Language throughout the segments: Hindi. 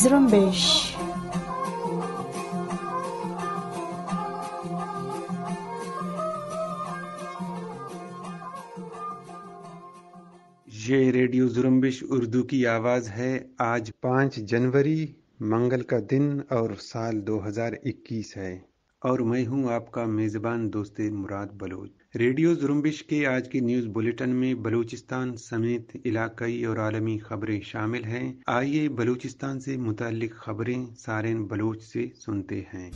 Zrumbish. ये रेडियो जुरम्बिश उर्दू की आवाज़ है आज पांच जनवरी मंगल का दिन और साल 2021 है और मैं हूं आपका मेज़बान दोस्त मुराद बलोच रेडियो जुम्बिश के आज की न्यूज़ बुलेटिन में बलूचिस्तान समेत इलाकई और आलमी खबरें शामिल हैं आइए बलूचिस्तान से मुतल खबरें सारे बलोच से सुनते हैं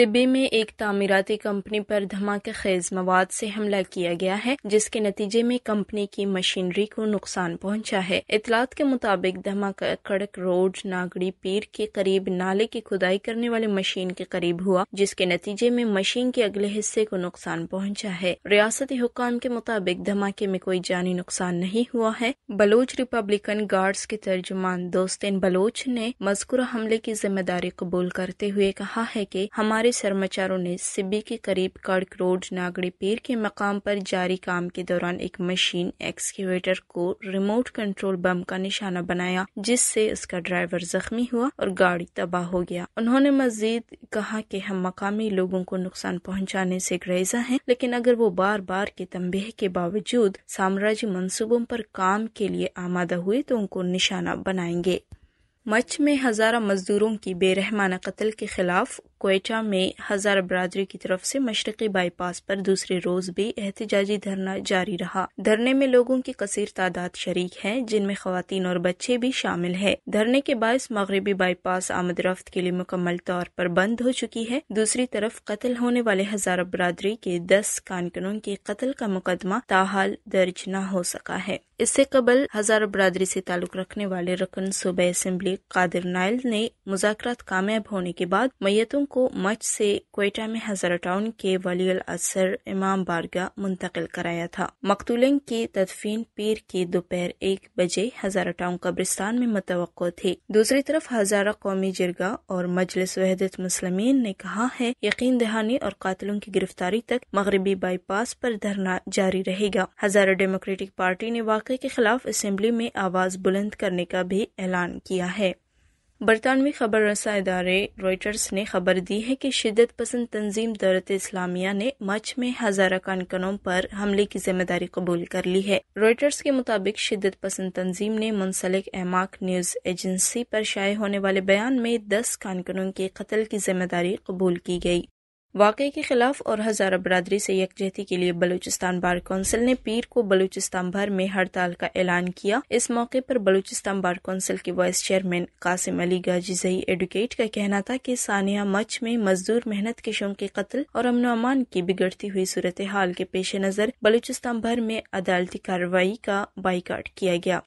सिब्बी में एक तामीराती कंपनी पर धमाके खेज मवाद से हमला किया गया है जिसके नतीजे में कंपनी की मशीनरी को नुकसान पहुंचा है इतलात के मुताबिक धमाका कड़क रोड नागड़ी पीर के करीब नाले की खुदाई करने वाले मशीन के करीब हुआ जिसके नतीजे में मशीन के अगले हिस्से को नुकसान पहुंचा है रियासती हुकाम के मुताबिक धमाके में कोई जानी नुकसान नहीं हुआ है बलोच रिपब्लिकन गार्ड्स के तर्जुमान दोस्तिन बलोच ने मजकूर हमले की जिम्मेदारी कबूल करते हुए कहा है की हमारे सरकारी सर्माचारों ने सिब्बी के करीब कड़क रोड नागड़ी पीर के मकाम पर जारी काम के दौरान एक मशीन एक्सकेवेटर को रिमोट कंट्रोल बम का निशाना बनाया जिससे उसका ड्राइवर जख्मी हुआ और गाड़ी तबाह हो गया उन्होंने मजीद कहा कि हम मकामी लोगों को नुकसान पहुंचाने से ग्रेजा हैं लेकिन अगर वो बार बार के तंबेह के बावजूद साम्राज्य मनसूबों पर काम के लिए आमादा हुए तो उनको निशाना बनाएंगे मच में हजारा मजदूरों की बेरहमाना कत्ल के खिलाफ कोयटा में हजार बरादरी की तरफ से मशरकी बाईपास पर दूसरे रोज भी एहतजाजी धरना जारी रहा धरने में लोगों की कसर तादाद शरीक है जिनमें खातन और बच्चे भी शामिल है धरने के बायस मगरबी बाईपास आमद रफ्त के लिए मुकम्मल तौर पर बंद हो चुकी है दूसरी तरफ कत्ल होने वाले हजारा बरादरी के दस कानकनों के कत्ल का मुकदमा ताहाल दर्ज न हो सका है इससे कबल हजार बरादरी से ताल्लुक रखने वाले रकन सूबे असम्बली कादिर नायल ने मुजाक कामयाब होने के बाद मैतों को मच से कोयटा में टाउन के वली असर इमाम बारगा मुंतकिल कराया था मकतूलन की तदफीन पीर की दोपहर एक बजे हजारा टाउन कब्रिस्तान में मुतव थी दूसरी तरफ हजारा कौमी जिरगा और मजलिस वहदत मुसलमिन ने कहा है यकीन दहानी और कातलों की गिरफ्तारी तक मगरबी बाईपास पर धरना जारी रहेगा हजारा डेमोक्रेटिक पार्टी ने वाक़े के खिलाफ असम्बली में आवाज़ बुलंद करने का भी ऐलान किया है बरतानवी खबर रसा इदारे रॉयटर्स ने खबर दी है की शिदत पसंद तंजीम दौलत इस्लामिया ने मच में हजारा कानकनों पर हमले की जिम्मेदारी कबूल कर ली है रॉयटर्स के मुताबिक शिदत पसंद तंजीम ने मुंसलिक एमाक न्यूज एजेंसी पर शाये होने वाले बयान में दस कानकनों के कत्ल की जिम्मेदारी कबूल की गयी वाकई के खिलाफ और हज़ारा बरदरी से यकजहती के लिए बलूचिस्तान बार कौंसिल ने पीर को बलूचिस्तान भर में हड़ताल का ऐलान किया इस मौके पर बलूचिस्तान बार कौंसिल के vice chairman Qasim Ali Ghazi advocate का कहना था कि सानिया मच में मजदूर मेहनत किशों के कत्ल और अमन अमान की बिगड़ती हुई सूरत हाल के पेश नज़र बलूचिस्तान भर में अदालती कार्रवाई का बाईकाट किया गया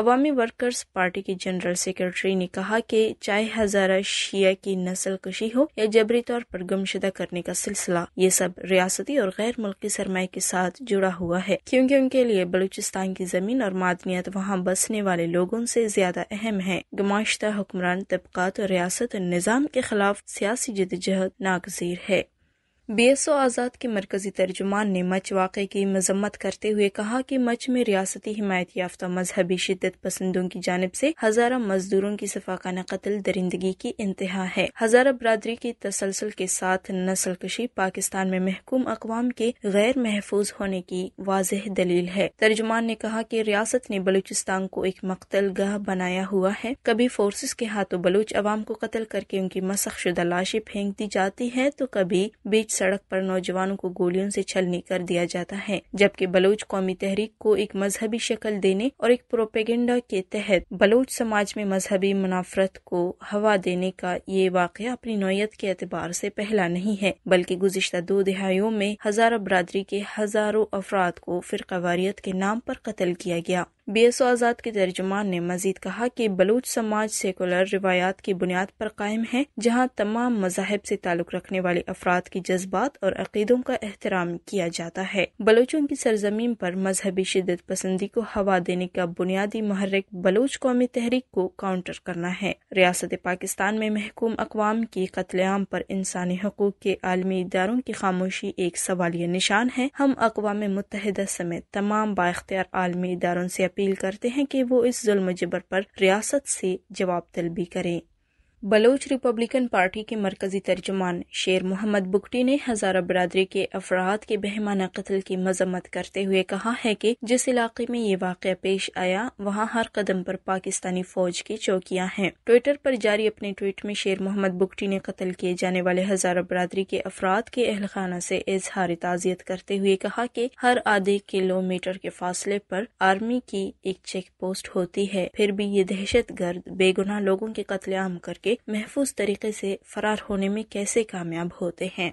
अवामी वर्कर्स पार्टी की जनरल सेक्रेटरी ने कहा कि चाहे हजारा शिया की नस्ल कशी हो या जबरी तौर पर गमशुदा करने का सिलसिला ये सब रियासती और गैर मुल्की सरमाए के साथ जुड़ा हुआ है क्योंकि उनके लिए बलूचिस्तान की जमीन और मादनियत वहाँ बसने वाले लोगों से ज्यादा अहम है गुमाश्ता हुक्मरान तबकात और रियासत और निज़ाम के खिलाफ सियासी जदजहद नागजीर है बी एस ओ आज़ाद के मरकजी तर्जुमान ने मच वाक़े की मजम्मत करते हुए कहा की मच में रियाती हिमायत याफ्ता मजहबी शिदत पसंदों की जानब ऐसी हज़ारा मजदूरों की सफाकाना कतल दरिंदगी की इंतहा है हज़ारा बरदरी की तसलसल के साथ नस्ल कशी पाकिस्तान में महकूम अकवाम के गैर महफूज होने की वाज दलील है तर्जुमान ने कहा की रियासत ने बलूचिस्तान को एक मख्तल गह बनाया हुआ है कभी फोर्स के हाथों बलूच अवाम को कतल करके उनकी मसख शुदा लाशें फेंक दी जाती है तो कभी बीच सड़क पर नौजवानों को गोलियों से छलनी कर दिया जाता है जबकि बलोच कौमी तहरीक को एक मजहबी शक्ल देने और एक प्रोपेगेंडा के तहत बलोच समाज में मजहबी मुनाफरत को हवा देने का ये वाक़ अपनी नोयत के अतबार से पहला नहीं है बल्कि गुजशत दो दिहाइयों में हजारा बरदरी के हजारों अफराद को कवारीत के नाम पर कत्ल किया गया बी एस ओ आज़ाद के तर्जुमान ने मजीद कहा कि बलूच समाज सेकुलर रिवायात की बुनियाद पर कायम है जहाँ तमाम मजाहब से ताल्लुक रखने वाले अफराद की जज्बात और अकीदों का एहतराम किया जाता है बलूचों की सरजमीन पर मजहबी शिदत पसंदी को हवा देने का बुनियादी महरक बलूच कौमी तहरीक को काउंटर करना है रियासत पाकिस्तान में महकूम अकवाम की कत्लेम पर इंसानी हकूक के आलमी इदारों की खामोशी एक सवालिया निशान है हम अकवा मुतहदा समेत तमाम बाख्तियार आलमी इदारों ऐसी अपील करते हैं कि वो इस जुल्म जबर पर रियासत से जवाब तलबी करें बलोच रिपब्लिकन पार्टी के मरकजी तर्जुमान शेर मोहम्मद बुगटी ने हजारा बरदरी के अफराद के बहमाना कत्ल की मजम्मत करते हुए कहा है कि जिस इलाके में ये वाक़ पेश आया वहाँ हर कदम पर पाकिस्तानी फौज की चौकियाँ हैं ट्विटर पर जारी अपने ट्वीट में शेर मोहम्मद बुगटी ने कत्ल किए जाने वाले हजारा बरदरी के अफराद के अहल खाना से इजहार ताज़ियत करते हुए कहा कि हर आधे किलोमीटर के फासले पर आर्मी की एक चेक पोस्ट होती है फिर भी ये दहशत गर्द बेगुनाह लोगों के कत्लेआम करके महफूज तरीके से फरार होने में कैसे कामयाब होते हैं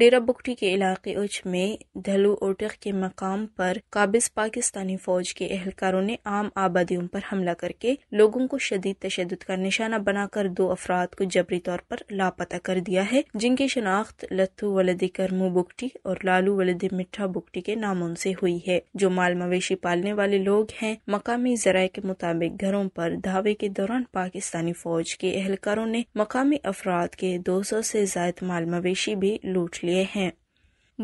डेरा बुकटी के इलाके उच में धलू ओटक के मकाम पर काबिज पाकिस्तानी फौज के एहलकारों ने आम आबादियों पर हमला करके लोगों को शदीद तशद का निशाना बनाकर दो अफराद को जबरी तौर पर लापता कर दिया है जिनकी शनाख्त लत्थू वलद करमू बुकटी और लालू वलद मिठा बुकटी के नामों से हुई है जो माल मवेशी पालने वाले लोग हैं मकामी जराये के मुताबिक घरों पर धावे के दौरान पाकिस्तानी फौज के एहलकारों ने मकामी अफराद के दो सौ ऐसी जायद माल मवेशी भी लूट लिया लिए हैं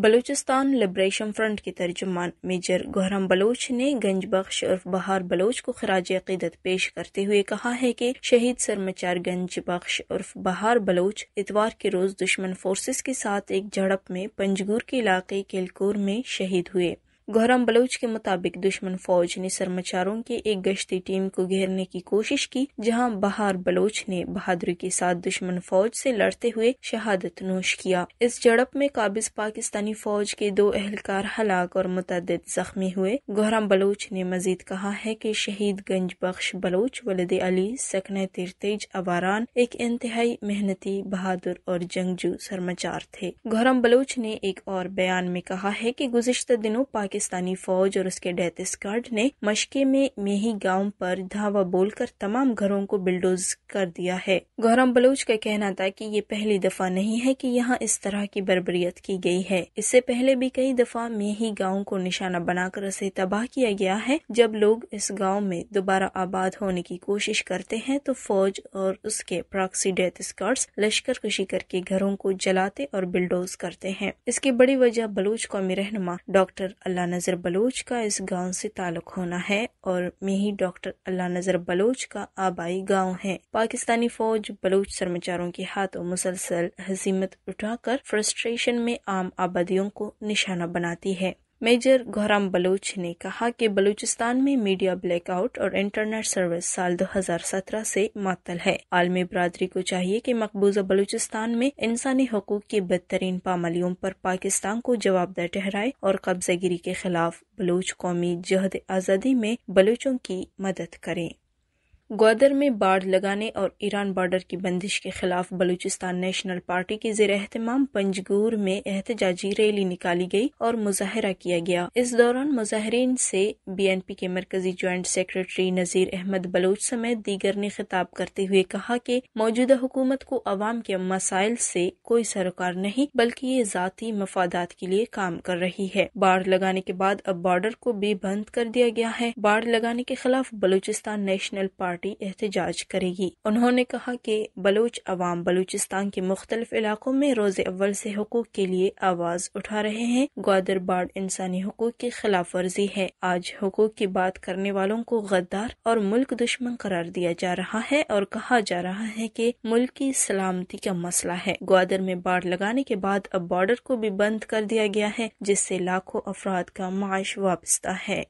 बलूचिस्तान लिब्रेशन फ्रंट के तर्जुमान मेजर गोहरम बलोच ने बख्श उर्फ बहार बलोच को खराज अकीदत पेश करते हुए कहा है कि शहीद सरमचार बख्श उर्फ बहार बलोच इतवार के रोज दुश्मन फोर्सेस के साथ एक झड़प में पंजगूर के इलाके केलकोर में शहीद हुए गौरम बलोच के मुताबिक दुश्मन फौज ने सरमाचारों के एक गश्ती टीम को घेरने की कोशिश की जहां बहार बलोच ने बहादुरी के साथ दुश्मन फौज से लड़ते हुए शहादत नोश किया इस झड़प में काबिज पाकिस्तानी फौज के दो एहलकार हलाक और मुतद जख्मी हुए गौरम बलोच ने मजीद कहा है की शहीद गंज बख्श बलोच वलद अली सकन तिरतेज अवारान एक इंतहाई मेहनती बहादुर और जंगजू सरमाचार थे गौरम बलोच ने एक और बयान में कहा है की गुजशत दिनों पाकिस्तानी फौज और उसके डेथिस गार्ड ने मशके में मेही गांव पर धावा बोलकर तमाम घरों को बिल्डोज कर दिया है गौरम बलोच का कहना था कि ये पहली दफा नहीं है कि यहाँ इस तरह की बर्बरियत की गई है इससे पहले भी कई दफा मेही गाँव को निशाना बनाकर उसे तबाह किया गया है जब लोग इस गाँव में दोबारा आबाद होने की कोशिश करते हैं तो फौज और उसके प्रॉक्सी डेथ स्कॉट्स लश्कर कशी करके घरों को जलाते और बिल्डोज करते हैं इसकी बड़ी वजह बलूच कौमी रहनुमा डॉक्टर अल्लाह अल्लाह नज़र बलोच का इस गांव से ताल्लुक होना है और मेही डॉक्टर अल्लाह नज़र बलोच का आबाई गांव है पाकिस्तानी फौज बलोच सरमाचारों के हाथों मुसलसल हसीमत उठाकर फ्रस्ट्रेशन में आम आबादियों को निशाना बनाती है मेजर घोराम बलोच ने कहा कि बलूचिस्तान में मीडिया ब्लैकआउट और इंटरनेट सर्विस साल 2017 से मातल है आलमी बरदरी को चाहिए कि मकबूजा बलूचिस्तान में इंसानी हकूक की बदतरीन पामलियों पर पाकिस्तान को जवाबदेह ठहराए और कब्जागिरी के खिलाफ बलूच कौमी जहद आज़ादी में बलूचों की मदद करें ग्वादर में बाढ़ लगाने और ईरान बॉर्डर की बंदिश के खिलाफ बलूचिस्तान नेशनल पार्टी के जेर अहतमाम पंजगूर में एहतजाजी रैली निकाली गई और मुजाहरा किया गया इस दौरान मुजाहरीन से बीएनपी के मरकजी ज्वाइंट सेक्रेटरी नजीर अहमद बलूच समेत दीगर ने खिताब करते हुए कहा कि मौजूदा हुकूमत को अवाम के मसाइल से कोई सरोकार नहीं बल्कि ये जाती मफादात के लिए काम कर रही है बाढ़ लगाने के बाद अब बॉर्डर को भी बंद कर दिया गया है बाढ़ लगाने के खिलाफ बलूचिस्तान नेशनल पार्टी पार्टी एहतजाज करेगी उन्होंने कहा कि बलूच अवाम बलूचिस्तान के मुख्तलिफ इलाकों में रोज़ अव्वल से हकूक के लिए आवाज़ उठा रहे हैं ग्वादर बाढ़ इंसानी हकूक की खिलाफ वर्जी है आज हकूक की बात करने वालों को गद्दार और मुल्क दुश्मन करार दिया जा रहा है और कहा जा रहा है कि मुल्क की सलामती का मसला है ग्वादर में बाढ़ लगाने के बाद अब बॉर्डर को भी बंद कर दिया गया है जिससे लाखों अफराद का माश वाबस्ता है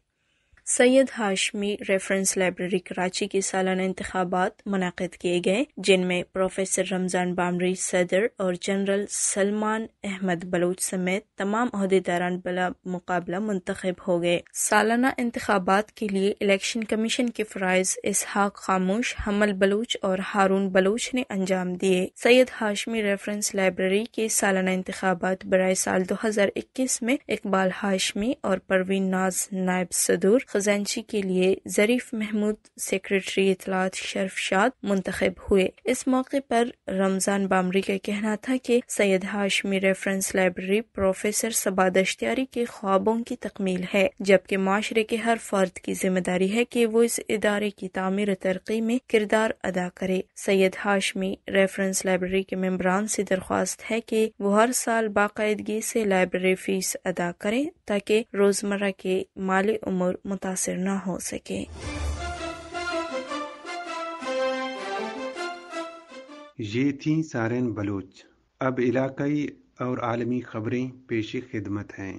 सैयद हाशमी रेफरेंस लाइब्रेरी कराची के सालाना इंतबात मुनद किए गए जिनमें प्रोफेसर रमजान बामरी सदर और जनरल सलमान अहमद बलोच समेत तमाम अहदेदारान बला मुकाबला मुंतब हो गए सालाना इंतबात के लिए इलेक्शन कमीशन के फ़रज इसहाक खामोश हमल बलोच और हारून बलोच ने अंजाम दिए सैयद हाशमी रेफरेंस लाइब्रेरी के सालाना इंतबात बरए साल दो हजार इक्कीस में इकबाल हाशमी और परवीन नाज नायब सदूर खजानची के लिए जरीफ महमूद सेक्रेटरी इतलात शर्फ शाद मुंतब हुए इस मौके पर रमजान बामरी का कहना था कि Syed Hashmi reference library professor Sabad Ashtiyari के ख्वाबों की तकमील है जबकि माशरे के हर फर्द की जिम्मेदारी है कि वो इस इदारे की तमीर तरक्की में किरदार अदा करे सैयद हाशमी रेफरेंस लाइब्रेरी के मम्बरान से दरख्वास्त है कि वो हर साल बाकायदगी से लाइब्रेरी फीस अदा करें ताकि रोजमर्रा के माली उमर मुतासर न हो सके ये थी सारेन बलोच अब इलाकई और आलमी खबरें पेश खिदमत हैं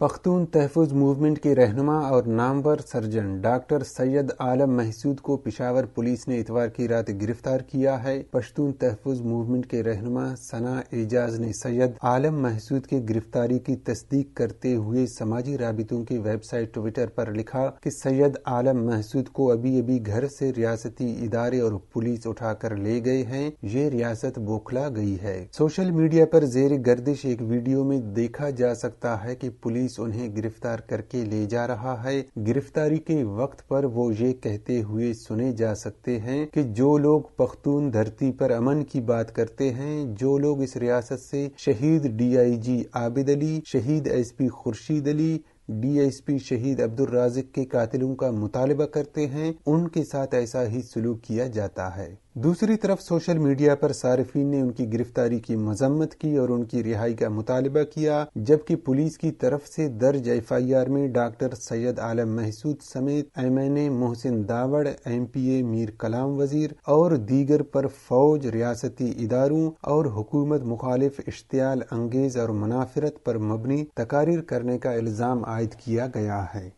पख्तून तहफ़ मूवमेंट के रहनुमा और नामवर सर्जन डॉक्टर सैयद आलम महसूद को पिशावर पुलिस ने इतवार की रात गिरफ्तार किया है पश्तून तहफ़ मूवमेंट के रहनुमा सना एजाज ने सैयद आलम महसूद के गिरफ्तारी की तस्दीक करते हुए समाजी राबितों की वेबसाइट ट्विटर पर लिखा कि सैयद आलम महसूद को अभी अभी घर से रियासती इदारे और पुलिस उठाकर ले गए हैं ये रियासत बोखला गई है सोशल मीडिया पर जेर गर्दिश एक वीडियो में देखा जा सकता है की पुलिस पुलिस उन्हें गिरफ्तार करके ले जा रहा है गिरफ्तारी के वक्त पर वो ये कहते हुए सुने जा सकते हैं कि जो लोग पख्तून धरती पर अमन की बात करते हैं जो लोग इस रियासत से शहीद डीआईजी आबिद अली शहीद एसपी खुर्शीद अली डीएसपी शहीद अब्दुल राजिक के कातिलों का मुतालबा करते हैं उनके साथ ऐसा ही सलूक किया जाता है दूसरी तरफ सोशल मीडिया पर सार्फिन ने उनकी गिरफ्तारी की मजम्मत की और उनकी रिहाई का मुतालबा किया जबकि पुलिस की तरफ से दर्ज एफ आई आर में डॉक्टर सैयद आलम महसूद समेत M N A Mohsin Dawar M P A Mir Kalam Wazir और दीगर पर फौज रियासती इदारों और हुकूमत मुखालिफ इश्तियाल अंगेज और मुनाफरत पर मबनी तकारीर करने का इल्ज़ाम आयद किया गया है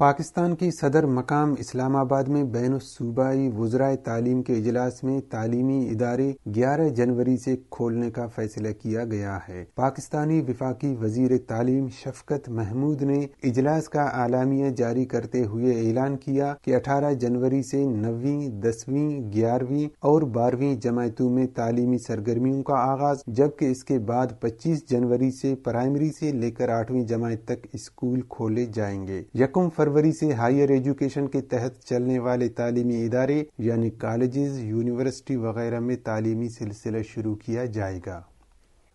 पाकिस्तान की सदर मकाम इस्लामाबाद में बैन सूबाई वज्राय तालीम के इजलास में तालीमी इदारे 11 जनवरी से खोलने का फैसला किया गया है पाकिस्तानी विफाकी वजीर तालीम शफकत महमूद ने इजलास का आलामिया जारी करते हुए ऐलान किया कि 18 जनवरी से नवीं दसवीं ग्यारहवीं और बारहवीं जमायतों में तालीमी सरगर्मियों का आगाज जबकि इसके बाद पच्चीस जनवरी से प्राइमरी से लेकर आठवीं जमायत तक स्कूल खोले जाएंगे यकुम फर फरवरी से हायर एजुकेशन के तहत चलने वाले तालीमी इदारे यानी कॉलेजेस यूनिवर्सिटी वगैरह में तालीमी सिलसिला शुरू किया जाएगा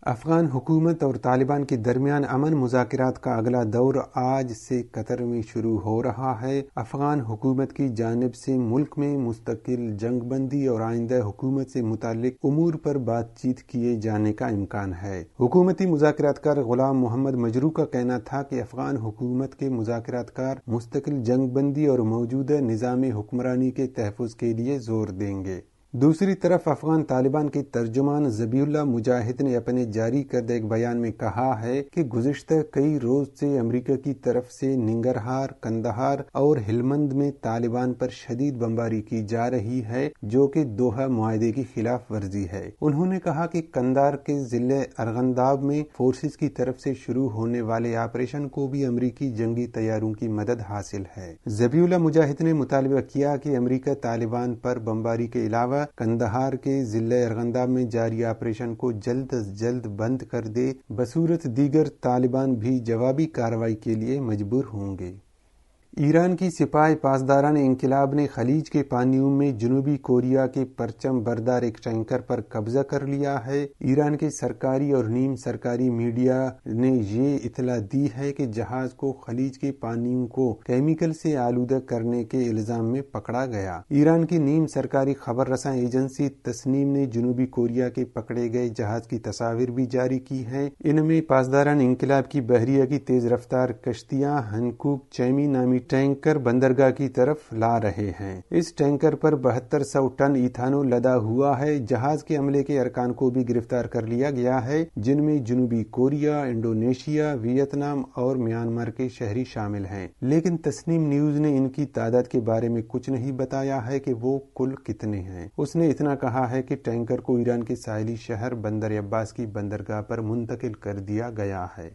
अफगान हुकूमत और तालिबान के दरमियान अमन मुजात का अगला दौर आज से कतर में शुरू हो रहा है अफगान हुकूमत की जानब से मुल्क में मुस्तकिल जंगबंदी और आइंदा हुकूमत से मुतल अमूर पर बातचीत किए जाने का इम्कान है हुकूमती मुजाकर गुलाम मोहम्मद मजरू का कहना था कि अफगान हुकूमत के मुजाकर मुस्तकिल जंगबंदी और मौजूदा निज़ाम हुक्मरानी के तहफ़ के लिए जोर देंगे दूसरी तरफ अफगान तालिबान के तर्जुमान जबीउल्ला मुजाहिद ने अपने जारी करदा एक बयान में कहा है कि गुजशत कई रोज से अमेरिका की तरफ से निंगरहार कंदहार और हिलमंद में तालिबान पर शदीद बमबारी की जा रही है जो कि दोहा मुआदे की खिलाफ वर्जी है उन्होंने कहा कि कंदार के जिले अरगंदाब में फोर्सेज की तरफ से शुरू होने वाले ऑपरेशन को भी अमरीकी जंगी तैयारों की मदद हासिल है जबीउल्ला मुजाहिद ने मुतालबा किया कि अमरीका तालिबान पर बमबारी के अलावा कंदहार के जिले अरगंदा में जारी ऑपरेशन को जल्द अज जल्द बंद कर दे बसूरत दीगर तालिबान भी जवाबी कार्रवाई के लिए मजबूर होंगे ईरान की सिपाही पासदारान इनकलाब ने खलीज के पानियों में जनूबी कोरिया के परचम बरदार एक टैंकर पर कब्जा कर लिया है ईरान के सरकारी और नीम सरकारी मीडिया ने ये इतला दी है कि जहाज को खलीज के पानियों को केमिकल से आलूदा करने के इल्जाम में पकड़ा गया ईरान की नीम सरकारी खबर रसा एजेंसी तस्नीम ने जनूबी कोरिया के पकड़े गए जहाज की तस्वीर भी जारी की है इनमें पासदारान इनकलाब की बहरिया की तेज रफ्तार कश्तियां हनकूक चैमी नामी टैंकर बंदरगाह की तरफ ला रहे हैं इस टैंकर पर बहत्तर सौ टन इथानोल लदा हुआ है जहाज के अमले के अरकान को भी गिरफ्तार कर लिया गया है जिनमें जुनूबी कोरिया इंडोनेशिया वियतनाम और म्यांमार के शहरी शामिल हैं लेकिन तस्नीम न्यूज ने इनकी तादाद के बारे में कुछ नहीं बताया है कि वो कुल कितने हैं उसने इतना कहा है कि टैंकर को ईरान के साहली शहर बंदर अब्बास की बंदरगाह पर मुंतकिल कर दिया गया है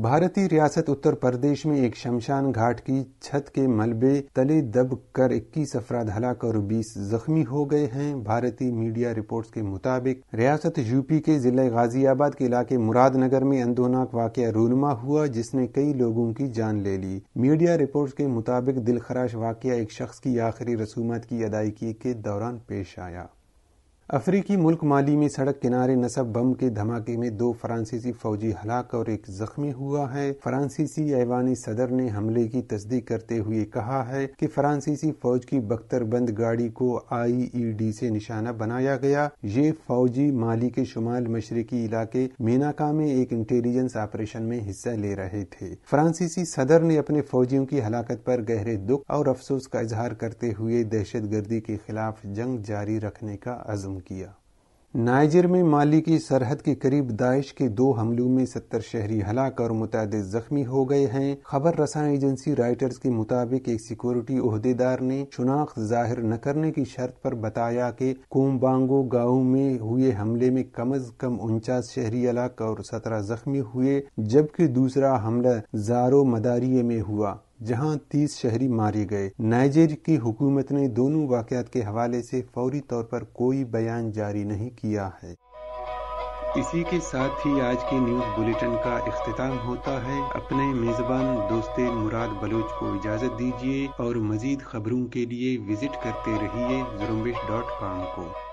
भारतीय रियासत उत्तर प्रदेश में एक शमशान घाट की छत के मलबे तले दब कर इक्कीस अफराद हलाक और बीस जख्मी हो गए हैं भारतीय मीडिया रिपोर्ट्स के मुताबिक रियासत यूपी के जिले गाजियाबाद के इलाके मुरादनगर में अंदोनाक वाक़ रूनमा हुआ जिसने कई लोगों की जान ले ली मीडिया रिपोर्ट के मुताबिक दिलखराश वाक़ एक शख्स की आखिरी रसूमत की अदायगी के दौरान पेश आया अफ्रीकी मुल्क माली में सड़क किनारे नसब बम के धमाके में दो फ्रांसीसी फौजी हलाक और एक जख्मी हुआ है फ्रांसीसी ऐवानी सदर ने हमले की तस्दीक करते हुए कहा है कि फ्रांसीसी फौज की बख्तरबंद गाड़ी को आईईडी से निशाना बनाया गया ये फौजी माली के शुमाल मशरकी इलाके मीनाका में एक इंटेलिजेंस ऑपरेशन में हिस्सा ले रहे थे फ्रांसीसी सदर ने अपने फौजियों की हलाकत पर गहरे दुख और अफसोस का इजहार करते हुए दहशत गर्दी के खिलाफ जंग जारी रखने का अजम किया नाइजर में माली की सरहद के करीब दाइश के दो हमलों में सत्तर शहरी हलाक और मुतद जख्मी हो गए हैं खबर रसा एजेंसी राइटर्स के मुताबिक एक सिक्योरिटी अहदेदार ने शनाख्त जाहिर न करने की शर्त पर बताया कि कोम्बांगो गांव में हुए हमले में कम अज कम उनचास शहरी हलाक और सत्रह जख्मी हुए जबकि दूसरा हमला जारो मदारिये में हुआ जहां तीस शहरी मारे गए नाइजेर की हुकूमत ने दोनों वाकयात के हवाले से फौरी तौर पर कोई बयान जारी नहीं किया है इसी के साथ ही आज के न्यूज बुलेटिन का अख्ताम होता है अपने मेजबान दोस्त मुराद बलोच को इजाजत दीजिए और मजीद खबरों के लिए विजिट करते रहिए जुरम्बिश डॉट कॉम को